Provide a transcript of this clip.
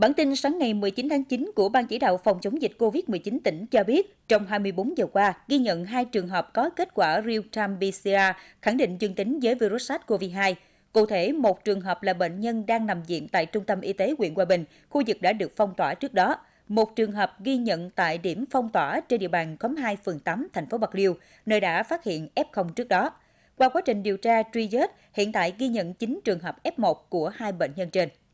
Bản tin sáng ngày 19 tháng 9 của Ban chỉ đạo phòng chống dịch COVID-19 tỉnh cho biết, trong 24 giờ qua, ghi nhận hai trường hợp có kết quả real-time PCR khẳng định dương tính với virus SARS-CoV-2. Cụ thể, một trường hợp là bệnh nhân đang nằm viện tại Trung tâm Y tế huyện Hòa Bình, khu vực đã được phong tỏa trước đó. Một trường hợp ghi nhận tại điểm phong tỏa trên địa bàn khóm 2 phường 8 thành phố Bạc Liêu, nơi đã phát hiện F0 trước đó. Qua quá trình điều tra truy vết, hiện tại ghi nhận 9 trường hợp F1 của hai bệnh nhân trên.